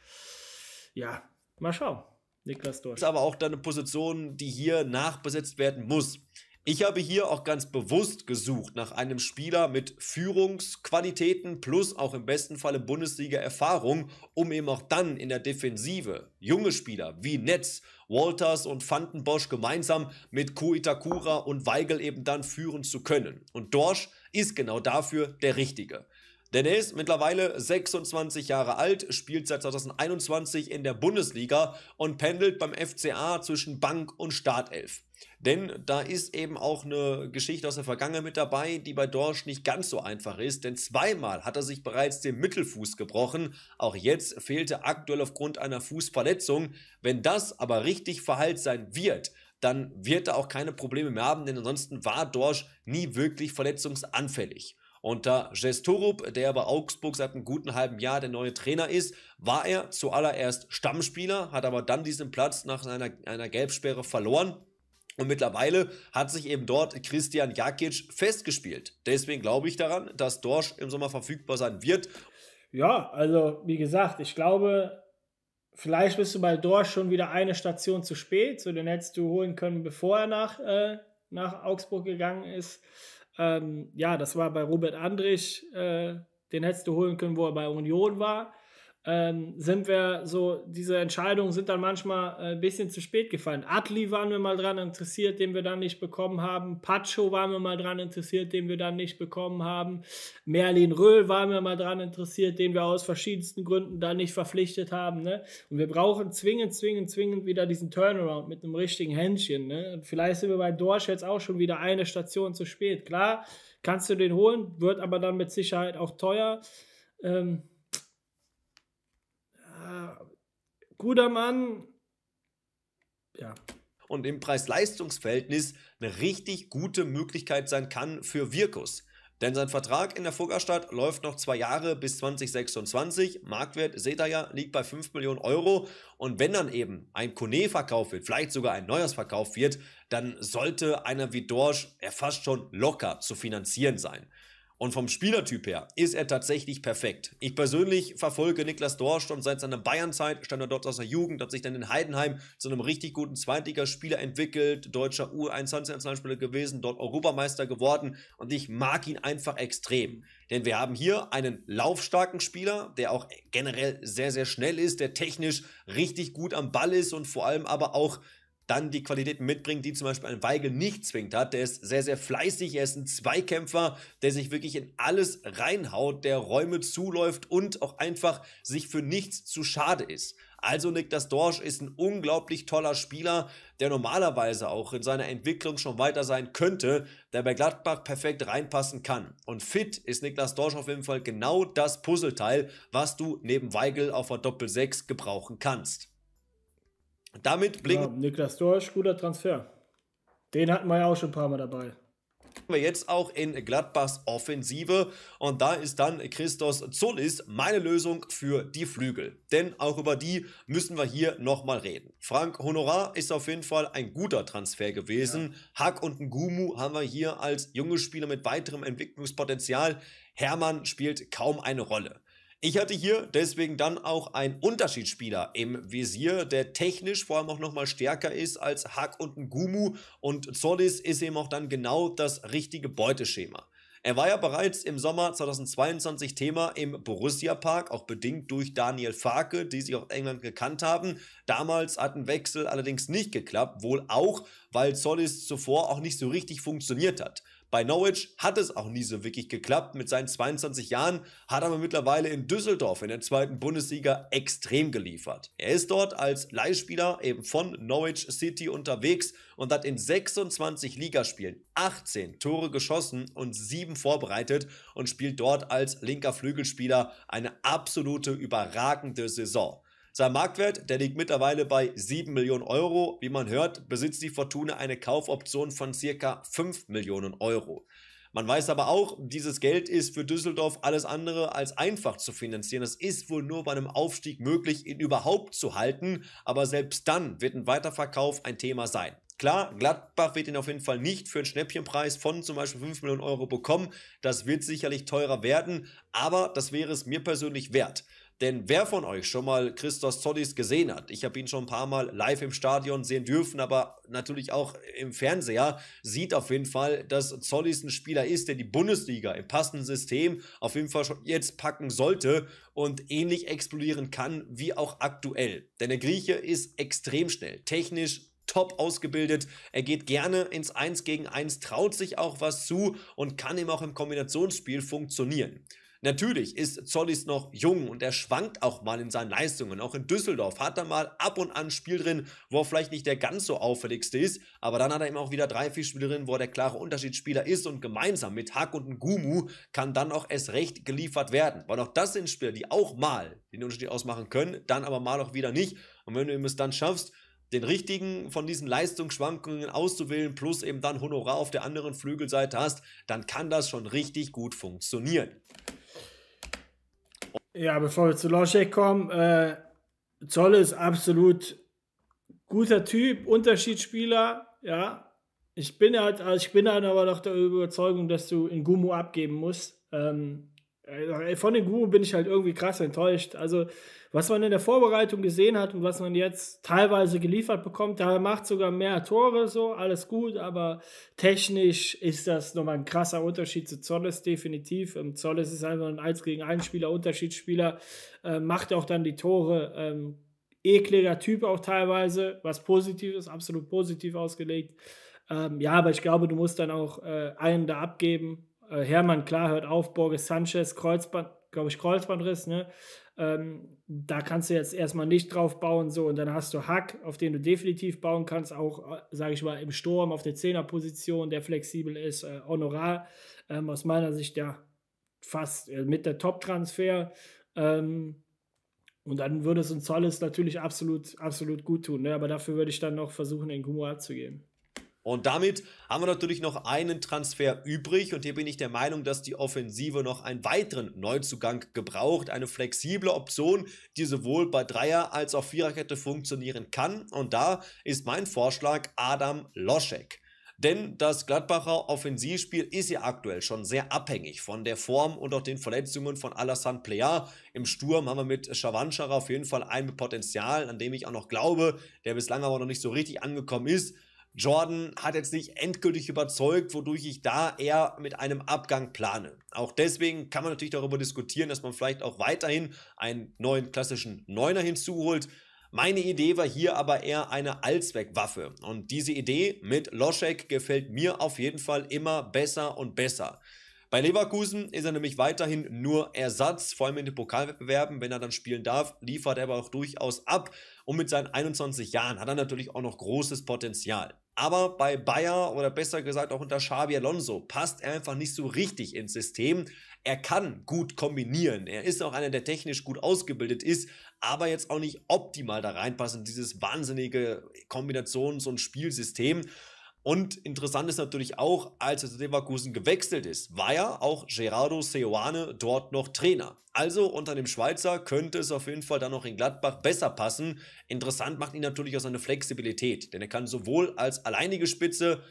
Ja, mal schauen. Niklas Dorsch. Ist aber auch dann eine Position, die hier nachbesetzt werden muss. Ich habe hier auch ganz bewusst gesucht nach einem Spieler mit Führungsqualitäten plus auch im besten Falle Bundesliga-Erfahrung, um eben auch dann in der Defensive junge Spieler wie Netz, Walters und Vandenbosch gemeinsam mit Kuitakura und Weigel eben dann führen zu können. Und Dorsch ist genau dafür der Richtige. Denn er ist mittlerweile 26 Jahre alt, spielt seit 2021 in der Bundesliga und pendelt beim FCA zwischen Bank und Startelf. Denn da ist eben auch eine Geschichte aus der Vergangenheit mit dabei, die bei Dorsch nicht ganz so einfach ist, denn zweimal hat er sich bereits den Mittelfuß gebrochen. Auch jetzt fehlte aktuell aufgrund einer Fußverletzung. Wenn das aber richtig verheilt sein wird, dann wird er auch keine Probleme mehr haben, denn ansonsten war Dorsch nie wirklich verletzungsanfällig. Und da Gestorup, der bei Augsburg seit einem guten halben Jahr der neue Trainer ist, war er zuallererst Stammspieler, hat aber dann diesen Platz nach einer, einer Gelbsperre verloren. Und mittlerweile hat sich eben dort Christian Jakic festgespielt. Deswegen glaube ich daran, dass Dorsch im Sommer verfügbar sein wird. Ja, also wie gesagt, ich glaube, vielleicht bist du bei Dorsch schon wieder eine Station zu spät. So, den hättest du holen können, bevor er nach, äh, nach Augsburg gegangen ist. Ähm, ja, das war bei Robert Andrich, äh, den hättest du holen können, wo er bei Union war ähm, sind wir so, diese Entscheidungen sind dann manchmal äh, ein bisschen zu spät gefallen. Atli waren wir mal dran interessiert, den wir dann nicht bekommen haben. Pacho waren wir mal dran interessiert, den wir dann nicht bekommen haben. Merlin Röhl waren wir mal dran interessiert, den wir aus verschiedensten Gründen dann nicht verpflichtet haben. Ne? Und wir brauchen zwingend, zwingend, zwingend wieder diesen Turnaround mit einem richtigen Händchen. Ne? Und vielleicht sind wir bei Dorsch jetzt auch schon wieder eine Station zu spät. Klar, kannst du den holen, wird aber dann mit Sicherheit auch teuer. Ähm, äh, guter Mann. Ja. Und im Preis-Leistungs-Verhältnis eine richtig gute Möglichkeit sein kann für Virkus. Denn sein Vertrag in der Fuggerstadt läuft noch zwei Jahre bis 2026. Marktwert, seht ihr ja, liegt bei 5 Millionen Euro. Und wenn dann eben ein Kone verkauft wird, vielleicht sogar ein neues verkauft wird, dann sollte einer wie Dorsch ja fast schon locker zu finanzieren sein. Und vom Spielertyp her ist er tatsächlich perfekt. Ich persönlich verfolge Niklas Dorsch schon seit seiner Bayernzeit, stand er dort aus der Jugend, hat sich dann in Heidenheim zu einem richtig guten Zweitligaspieler entwickelt, deutscher U21-Nationalspieler gewesen, dort Europameister geworden und ich mag ihn einfach extrem. Denn wir haben hier einen laufstarken Spieler, der auch generell sehr, sehr schnell ist, der technisch richtig gut am Ball ist und vor allem aber auch dann die Qualitäten mitbringt, die zum Beispiel ein Weigel nicht zwingend hat. Der ist sehr, sehr fleißig, er ist ein Zweikämpfer, der sich wirklich in alles reinhaut, der Räume zuläuft und auch einfach sich für nichts zu schade ist. Also Niklas Dorsch ist ein unglaublich toller Spieler, der normalerweise auch in seiner Entwicklung schon weiter sein könnte, der bei Gladbach perfekt reinpassen kann. Und fit ist Niklas Dorsch auf jeden Fall genau das Puzzleteil, was du neben Weigel auf der Doppel 6 gebrauchen kannst. Damit blicken. Ja, Niklas Dorsch, guter Transfer. Den hatten wir ja auch schon ein paar Mal dabei wir jetzt auch in Gladbachs Offensive und da ist dann Christos Zullis meine Lösung für die Flügel. Denn auch über die müssen wir hier nochmal reden. Frank Honorar ist auf jeden Fall ein guter Transfer gewesen. Ja. Hack und Ngumu haben wir hier als junge Spieler mit weiterem Entwicklungspotenzial. Hermann spielt kaum eine Rolle. Ich hatte hier deswegen dann auch einen Unterschiedsspieler im Visier, der technisch vor allem auch nochmal stärker ist als Hack und Ngumu und Zollis ist eben auch dann genau das richtige Beuteschema. Er war ja bereits im Sommer 2022 Thema im Borussia Park, auch bedingt durch Daniel Farke, die sich aus England gekannt haben. Damals hat ein Wechsel allerdings nicht geklappt, wohl auch, weil Zollis zuvor auch nicht so richtig funktioniert hat. Bei Norwich hat es auch nie so wirklich geklappt. Mit seinen 22 Jahren hat aber mittlerweile in Düsseldorf in der zweiten Bundesliga extrem geliefert. Er ist dort als Leihspieler eben von Norwich City unterwegs und hat in 26 Ligaspielen 18 Tore geschossen und 7 vorbereitet und spielt dort als linker Flügelspieler eine absolute überragende Saison. Sein Marktwert, der liegt mittlerweile bei 7 Millionen Euro. Wie man hört, besitzt die Fortuna eine Kaufoption von circa 5 Millionen Euro. Man weiß aber auch, dieses Geld ist für Düsseldorf alles andere als einfach zu finanzieren. Es ist wohl nur bei einem Aufstieg möglich, ihn überhaupt zu halten, aber selbst dann wird ein Weiterverkauf ein Thema sein. Klar, Gladbach wird ihn auf jeden Fall nicht für einen Schnäppchenpreis von zum Beispiel 5 Millionen Euro bekommen. Das wird sicherlich teurer werden, aber das wäre es mir persönlich wert. Denn wer von euch schon mal Christos Zollis gesehen hat, ich habe ihn schon ein paar Mal live im Stadion sehen dürfen, aber natürlich auch im Fernseher, sieht auf jeden Fall, dass Zollis ein Spieler ist, der die Bundesliga im passenden System auf jeden Fall schon jetzt packen sollte und ähnlich explodieren kann wie auch aktuell. Denn der Grieche ist extrem schnell, technisch top ausgebildet. Er geht gerne ins 1 gegen 1, traut sich auch was zu und kann eben auch im Kombinationsspiel funktionieren. Natürlich ist Zollis noch jung und er schwankt auch mal in seinen Leistungen. Auch in Düsseldorf hat er mal ab und an Spiel drin, wo er vielleicht nicht der ganz so auffälligste ist, aber dann hat er eben auch wieder drei, vier Spiele drin, wo er der klare Unterschiedsspieler ist und gemeinsam mit Hack und Gumu kann dann auch erst recht geliefert werden. Weil auch das sind Spieler, die auch mal den Unterschied ausmachen können, dann aber mal auch wieder nicht. Und wenn du eben es dann schaffst, den richtigen von diesen Leistungsschwankungen auszuwählen, plus eben dann Honorar auf der anderen Flügelseite hast, dann kann das schon richtig gut funktionieren. Ja, bevor wir zu Loschek kommen, äh, Zolle ist absolut guter Typ, Unterschiedsspieler, ja. Ich bin halt, also ich bin halt aber noch der Überzeugung, dass du in Gumu abgeben musst. Ähm, von den Guru bin ich halt irgendwie krass enttäuscht. Also, was man in der Vorbereitung gesehen hat und was man jetzt teilweise geliefert bekommt, da macht sogar mehr Tore so, alles gut, aber technisch ist das nochmal ein krasser Unterschied zu Zolles definitiv. Ähm, Zolles ist einfach ein 1 gegen 1 Spieler, Unterschiedsspieler, äh, macht auch dann die Tore. Ähm, ekliger Typ auch teilweise, was positiv ist, absolut positiv ausgelegt. Ähm, ja, aber ich glaube, du musst dann auch äh, einen da abgeben, äh, Hermann klar hört auf, Borges Sanchez, Kreuzband, glaube ich, Kreuzbandriss, ne? Ähm, da kannst du jetzt erstmal nicht drauf bauen, so und dann hast du Hack, auf den du definitiv bauen kannst, auch, äh, sage ich mal, im Sturm auf der Zehnerposition, der flexibel ist, äh, Honorar, ähm, aus meiner Sicht ja fast äh, mit der Top-Transfer. Ähm, und dann würde es uns Zolles natürlich absolut, absolut gut tun. Ne? Aber dafür würde ich dann noch versuchen, den Gumo abzugeben. Und damit haben wir natürlich noch einen Transfer übrig und hier bin ich der Meinung, dass die Offensive noch einen weiteren Neuzugang gebraucht, eine flexible Option, die sowohl bei Dreier als auch Viererkette funktionieren kann und da ist mein Vorschlag Adam Loschek. Denn das Gladbacher Offensivspiel ist ja aktuell schon sehr abhängig von der Form und auch den Verletzungen von Alassane Plea. Im Sturm haben wir mit Schawanschara auf jeden Fall ein Potenzial, an dem ich auch noch glaube, der bislang aber noch nicht so richtig angekommen ist. Jordan hat jetzt nicht endgültig überzeugt, wodurch ich da eher mit einem Abgang plane. Auch deswegen kann man natürlich darüber diskutieren, dass man vielleicht auch weiterhin einen neuen klassischen Neuner hinzuholt. Meine Idee war hier aber eher eine Allzweckwaffe. Und diese Idee mit Loschek gefällt mir auf jeden Fall immer besser und besser. Bei Leverkusen ist er nämlich weiterhin nur Ersatz, vor allem in den Pokalwettbewerben. Wenn er dann spielen darf, liefert er aber auch durchaus ab. Und mit seinen 21 Jahren hat er natürlich auch noch großes Potenzial. Aber bei Bayer oder besser gesagt auch unter Xabi Alonso passt er einfach nicht so richtig ins System. Er kann gut kombinieren. Er ist auch einer, der technisch gut ausgebildet ist, aber jetzt auch nicht optimal da reinpassen, dieses wahnsinnige Kombinations- und Spielsystem. Und interessant ist natürlich auch, als er zu Leverkusen gewechselt ist, war ja auch Gerardo Seoane dort noch Trainer. Also unter dem Schweizer könnte es auf jeden Fall dann noch in Gladbach besser passen. Interessant macht ihn natürlich auch seine Flexibilität, denn er kann sowohl als alleinige Spitze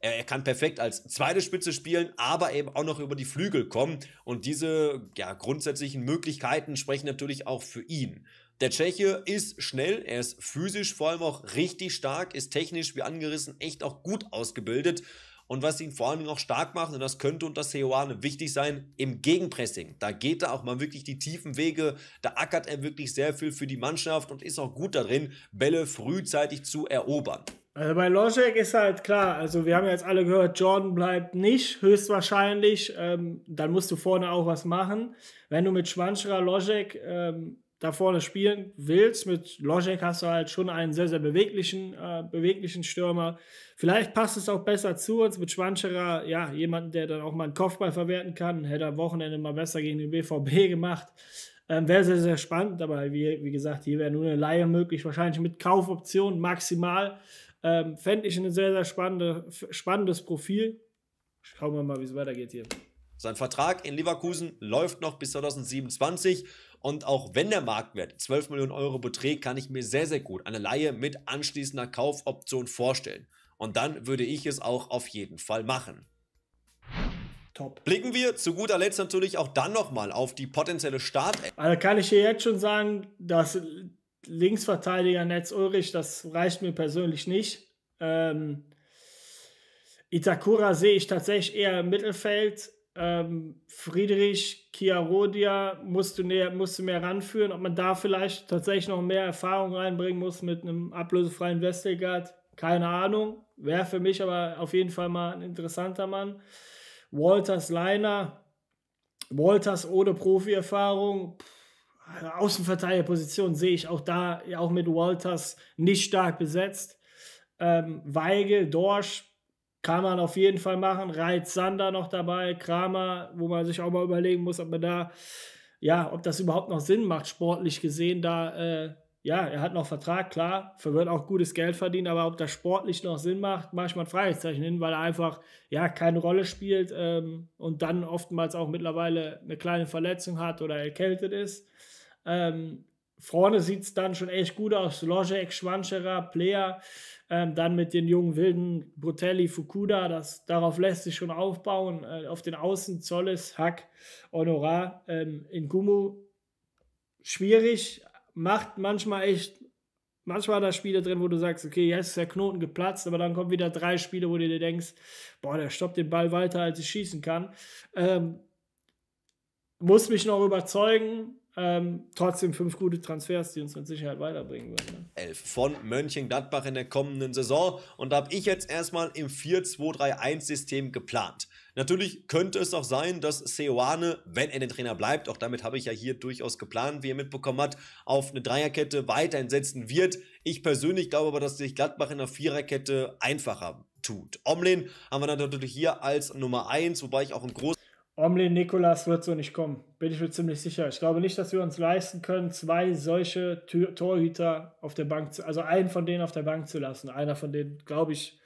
er, er, kann perfekt als zweite Spitze spielen, aber eben auch noch über die Flügel kommen. Und diese ja, grundsätzlichen Möglichkeiten sprechen natürlich auch für ihn. Der Tscheche ist schnell, er ist physisch vor allem auch richtig stark, ist technisch wie angerissen echt auch gut ausgebildet. Und was ihn vor allen Dingen auch stark macht, und das könnte unter Seoane wichtig sein, im Gegenpressing. Da geht er auch mal wirklich die tiefen Wege, da ackert er wirklich sehr viel für die Mannschaft und ist auch gut darin, Bälle frühzeitig zu erobern. Also bei Lonchek ist halt klar, also wir haben ja jetzt alle gehört, Jordan bleibt nicht, höchstwahrscheinlich. Ähm, dann musst du vorne auch was machen. Wenn du mit Schwanschra, Lonchek ähm, da vorne spielen willst, mit Lonchek hast du halt schon einen sehr, sehr beweglichen, äh, beweglichen Stürmer. Vielleicht passt es auch besser zu uns mit Schwanschra, ja, jemanden, der dann auch mal einen Kopfball verwerten kann. Hätte am Wochenende mal besser gegen den BVB gemacht. Ähm, Wäre sehr, sehr spannend, aber wie, wie gesagt, hier wäre nur eine Laie möglich, wahrscheinlich mit Kaufoption maximal. Ähm, Fände ich ein sehr, sehr spannende, spannendes Profil. Schauen wir mal, wie es weitergeht hier. Sein Vertrag in Leverkusen läuft noch bis 2027 und auch wenn der Marktwert 12 Millionen Euro beträgt, kann ich mir sehr, sehr gut eine Laie mit anschließender Kaufoption vorstellen. Und dann würde ich es auch auf jeden Fall machen. Top. Blicken wir zu guter Letzt natürlich auch dann nochmal auf die potenzielle Start. Also kann ich hier jetzt schon sagen, dass Linksverteidiger Netz Ulrich, das reicht mir persönlich nicht. Ähm, Itakura sehe ich tatsächlich eher im Mittelfeld. Ähm, Friedrich Chiarodia musst du, näher, musst du mehr ranführen. Ob man da vielleicht tatsächlich noch mehr Erfahrung reinbringen muss mit einem ablösefreien Westergaard, keine Ahnung. Wäre für mich aber auf jeden Fall mal ein interessanter Mann. Walters Leiner, Walters ohne Profi-Erfahrung, pff Außenverteidigerposition sehe ich auch da, auch mit Walters nicht stark besetzt. Ähm, Weigel, Dorsch kann man auf jeden Fall machen. Reit Sander noch dabei, Kramer, wo man sich auch mal überlegen muss, ob man da, ja, ob das überhaupt noch Sinn macht, sportlich gesehen, da, äh, ja, er hat noch Vertrag, klar, wird auch gutes Geld verdienen, aber ob das sportlich noch Sinn macht, mache ich mal ein Fragezeichen hin, weil er einfach, ja, keine Rolle spielt ähm, und dann oftmals auch mittlerweile eine kleine Verletzung hat oder erkältet ist. Ähm, vorne sieht es dann schon echt gut aus. Lojek, Schwanscherer, Player, ähm, dann mit den jungen Wilden, Brutelli, Fukuda, das, darauf lässt sich schon aufbauen. Äh, auf den Außen Zolles, Hack, Honorar, ähm, in Gumu. Schwierig, macht manchmal echt, manchmal da Spiele drin, wo du sagst, okay, jetzt ist der Knoten geplatzt, aber dann kommen wieder drei Spiele, wo du dir denkst, boah, der stoppt den Ball weiter, als ich schießen kann. Ähm, muss mich noch überzeugen, ähm, trotzdem fünf gute Transfers, die uns mit Sicherheit weiterbringen würden. Ne? Elf von Mönchengladbach in der kommenden Saison. Und da habe ich jetzt erstmal im 4-2-3-1-System geplant. Natürlich könnte es auch sein, dass Seoane, wenn er den Trainer bleibt, auch damit habe ich ja hier durchaus geplant, wie ihr mitbekommen habt, auf eine Dreierkette weiterhin setzen wird. Ich persönlich glaube aber, dass sich Gladbach in einer Viererkette einfacher tut. Omlin haben wir natürlich hier als Nummer 1, wobei ich auch im Großen Omlin Nikolas wird so nicht kommen, bin ich mir ziemlich sicher. Ich glaube nicht, dass wir uns leisten können, zwei solche Tür Torhüter auf der Bank, zu, also einen von denen auf der Bank zu lassen. Einer von denen, glaube ich,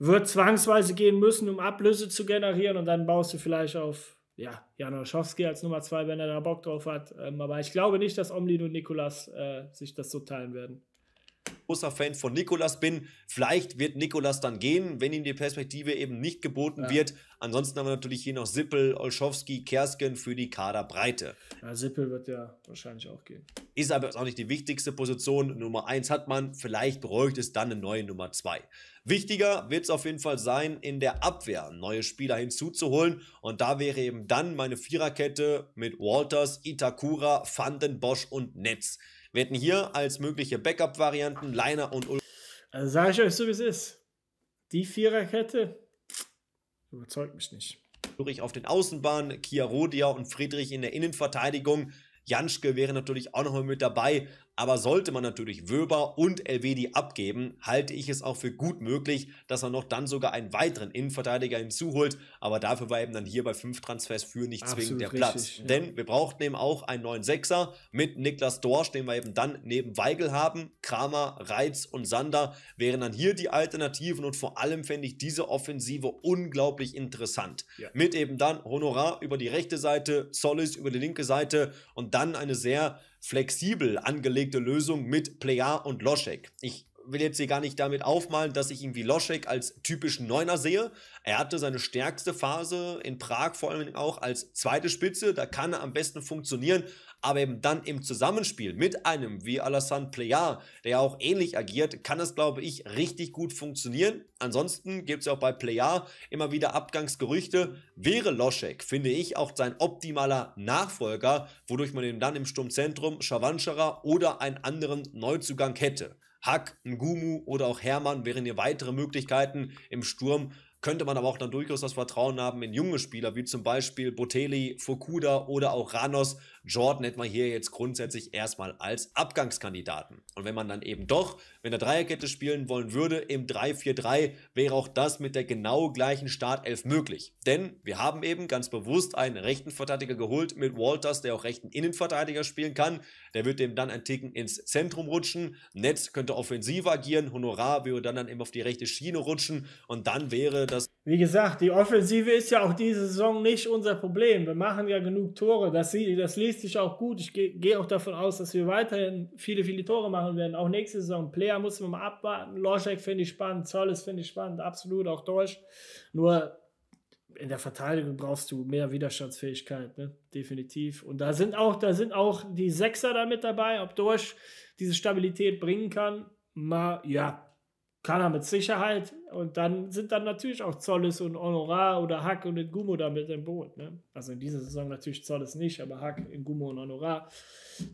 wird zwangsweise gehen müssen, um Ablöse zu generieren und dann baust du vielleicht auf ja, Janoschowski als Nummer zwei, wenn er da Bock drauf hat. Ähm, aber ich glaube nicht, dass Omlin und Nikolas äh, sich das so teilen werden großer Fan von Nikolas bin. Vielleicht wird Nikolas dann gehen, wenn ihm die Perspektive eben nicht geboten ja. wird. Ansonsten haben wir natürlich hier noch Sippel, Olschowski, Kersken für die Kaderbreite. Ja, Sippel wird ja wahrscheinlich auch gehen. Ist aber auch nicht die wichtigste Position. Nummer 1 hat man. Vielleicht bräuchte es dann eine neue Nummer 2. Wichtiger wird es auf jeden Fall sein, in der Abwehr neue Spieler hinzuzuholen. Und da wäre eben dann meine Viererkette mit Walters, Itakura, Van Bosch und Netz. Wir hätten hier als mögliche Backup-Varianten Liner und Ulrich. Also sage ich euch so, wie es ist. Die Viererkette überzeugt mich nicht. Ulrich auf den Außenbahnen, Kia Rodia und Friedrich in der Innenverteidigung. Janschke wäre natürlich auch nochmal mit dabei, aber sollte man natürlich Wöber und Elvedi abgeben, halte ich es auch für gut möglich, dass man noch dann sogar einen weiteren Innenverteidiger hinzuholt, aber dafür war eben dann hier bei fünf Transfers für nicht Absolut zwingend der richtig, Platz. Ja. Denn wir brauchten eben auch einen neuen Sechser mit Niklas Dorsch, den wir eben dann neben Weigel haben. Kramer, Reitz und Sander wären dann hier die Alternativen und vor allem fände ich diese Offensive unglaublich interessant. Ja. Mit eben dann Honorar über die rechte Seite, Solis über die linke Seite und dann eine sehr flexibel angelegte Lösung mit Plea und Loschek. Ich will jetzt hier gar nicht damit aufmalen, dass ich ihn wie Loschek als typischen Neuner sehe. Er hatte seine stärkste Phase in Prag vor allem auch als zweite Spitze. Da kann er am besten funktionieren. Aber eben dann im Zusammenspiel mit einem wie Alassane Plejar, der ja auch ähnlich agiert, kann das, glaube ich, richtig gut funktionieren. Ansonsten gibt es ja auch bei Plejar immer wieder Abgangsgerüchte. Wäre Loschek, finde ich, auch sein optimaler Nachfolger, wodurch man eben dann im Sturmzentrum Schawanschara oder einen anderen Neuzugang hätte. Hack, Ngumu oder auch Hermann wären hier weitere Möglichkeiten im Sturm. Könnte man aber auch dann durchaus das Vertrauen haben in junge Spieler, wie zum Beispiel Boteli, Fukuda oder auch Ranos, Jordan hätten wir hier jetzt grundsätzlich erstmal als Abgangskandidaten. Und wenn man dann eben doch mit der Dreierkette spielen wollen würde, im 3-4-3 wäre auch das mit der genau gleichen Startelf möglich. Denn wir haben eben ganz bewusst einen rechten Verteidiger geholt mit Walters, der auch rechten Innenverteidiger spielen kann. Der wird dem dann ein Ticken ins Zentrum rutschen. Netz könnte offensiv agieren. Honorar würde dann, dann eben auf die rechte Schiene rutschen. Und dann wäre das wie gesagt, die Offensive ist ja auch diese Saison nicht unser Problem. Wir machen ja genug Tore. Das, das liest sich auch gut. Ich gehe geh auch davon aus, dass wir weiterhin viele, viele Tore machen werden. Auch nächste Saison. Player muss man mal abwarten. Loschek finde ich spannend. Zolles finde ich spannend. Absolut, auch Deutsch. Nur in der Verteidigung brauchst du mehr Widerstandsfähigkeit, ne? definitiv. Und da sind auch, da sind auch die Sechser da mit dabei, ob Dorsch diese Stabilität bringen kann. Mal, ja, kann er mit Sicherheit. Und dann sind dann natürlich auch Zollis und Honorar oder Hack und Ngumo damit im Boot. Ne? Also in dieser Saison natürlich Zollis nicht, aber Hack, Ngumo und Honorar,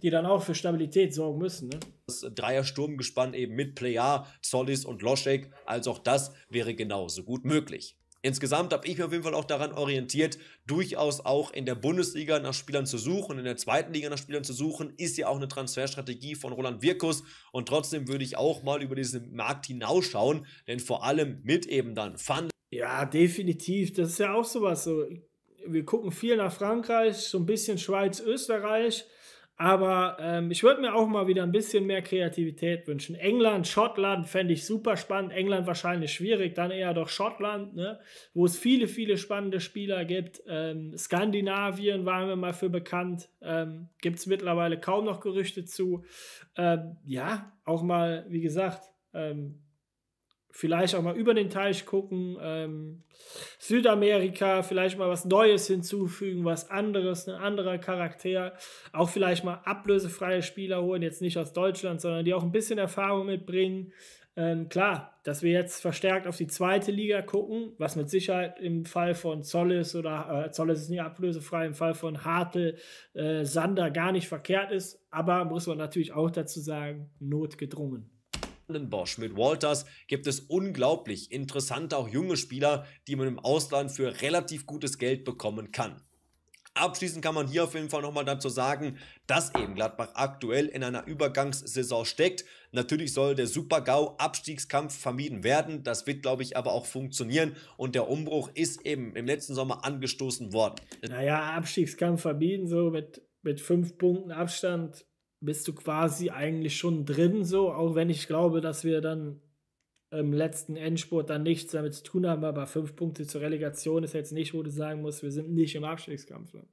die dann auch für Stabilität sorgen müssen. Ne? Das Dreier-Sturmgespann eben mit Player, Zollis und Loschek, also auch das wäre genauso gut möglich. Insgesamt habe ich mich auf jeden Fall auch daran orientiert, durchaus auch in der Bundesliga nach Spielern zu suchen, in der zweiten Liga nach Spielern zu suchen, ist ja auch eine Transferstrategie von Roland Wirkus und trotzdem würde ich auch mal über diesen Markt hinausschauen, denn vor allem mit eben dann Fun. Ja, definitiv, das ist ja auch sowas so. Wir gucken viel nach Frankreich, so ein bisschen Schweiz, Österreich aber ähm, ich würde mir auch mal wieder ein bisschen mehr Kreativität wünschen. England, Schottland fände ich super spannend. England wahrscheinlich schwierig, dann eher doch Schottland, ne? wo es viele, viele spannende Spieler gibt. Ähm, Skandinavien waren wir mal für bekannt. Ähm, gibt es mittlerweile kaum noch Gerüchte zu. Ähm, ja, auch mal, wie gesagt, ähm, vielleicht auch mal über den Teich gucken, ähm, Südamerika, vielleicht mal was Neues hinzufügen, was anderes, ein anderer Charakter, auch vielleicht mal ablösefreie Spieler holen, jetzt nicht aus Deutschland, sondern die auch ein bisschen Erfahrung mitbringen. Ähm, klar, dass wir jetzt verstärkt auf die zweite Liga gucken, was mit Sicherheit im Fall von Zollis oder äh, Zollis ist nicht ablösefrei, im Fall von Hartl, äh, Sander gar nicht verkehrt ist, aber muss man natürlich auch dazu sagen, notgedrungen. Bosch, mit Walters gibt es unglaublich interessante, auch junge Spieler, die man im Ausland für relativ gutes Geld bekommen kann. Abschließend kann man hier auf jeden Fall nochmal dazu sagen, dass eben Gladbach aktuell in einer Übergangssaison steckt. Natürlich soll der Super-GAU-Abstiegskampf vermieden werden. Das wird, glaube ich, aber auch funktionieren. Und der Umbruch ist eben im letzten Sommer angestoßen worden. Naja, Abstiegskampf vermieden, so mit, mit fünf Punkten Abstand bist du quasi eigentlich schon drin, so, auch wenn ich glaube, dass wir dann im letzten Endspurt dann nichts damit zu tun haben, aber fünf Punkte zur Relegation ist jetzt nicht, wo du sagen musst, wir sind nicht im Abstiegskampf. Ne?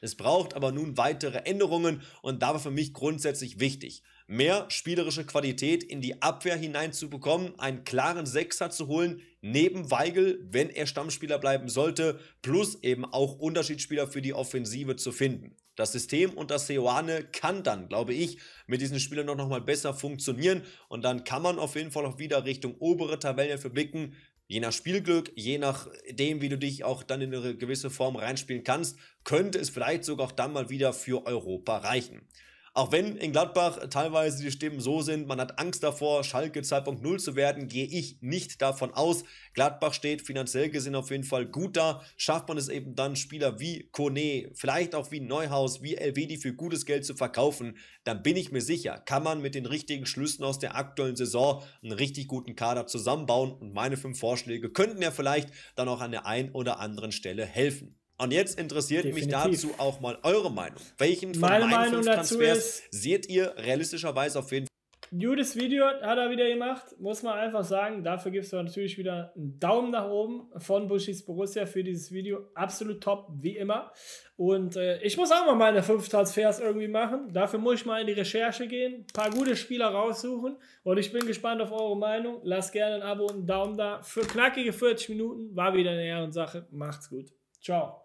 Es braucht aber nun weitere Änderungen und da war für mich grundsätzlich wichtig, mehr spielerische Qualität in die Abwehr hineinzubekommen, einen klaren Sechser zu holen, neben Weigel, wenn er Stammspieler bleiben sollte, plus eben auch Unterschiedsspieler für die Offensive zu finden. Das System und das Seoane kann dann, glaube ich, mit diesen Spielern noch, mal besser funktionieren und dann kann man auf jeden Fall auch wieder Richtung obere Tabelle verblicken, Je nach Spielglück, je nachdem, wie du dich auch dann in eine gewisse Form reinspielen kannst, könnte es vielleicht sogar auch dann mal wieder für Europa reichen. Auch wenn in Gladbach teilweise die Stimmen so sind, man hat Angst davor, Schalke 2.0 zu werden, gehe ich nicht davon aus. Gladbach steht finanziell gesehen auf jeden Fall gut da. Schafft man es eben dann, Spieler wie Kone, vielleicht auch wie Neuhaus, wie Elvedi für gutes Geld zu verkaufen, dann bin ich mir sicher, kann man mit den richtigen Schlüssen aus der aktuellen Saison einen richtig guten Kader zusammenbauen. Und meine fünf Vorschläge könnten ja vielleicht dann auch an der einen oder anderen Stelle helfen. Und jetzt interessiert Definitiv. mich dazu auch mal eure Meinung. Welchen von Meine meinen fünf Transfers seht ihr realistischerweise auf jeden Fall? Gutes Video hat er wieder gemacht, muss man einfach sagen. Dafür gibt es natürlich wieder einen Daumen nach oben von Bushis Borussia für dieses Video. Absolut top, wie immer. Und äh, ich muss auch mal meine fünf Transfers irgendwie machen. Dafür muss ich mal in die Recherche gehen, ein paar gute Spieler raussuchen. Und ich bin gespannt auf eure Meinung. Lasst gerne ein Abo und einen Daumen da. Für knackige 40 Minuten war wieder eine Ehrensache. Macht's gut. Ciao.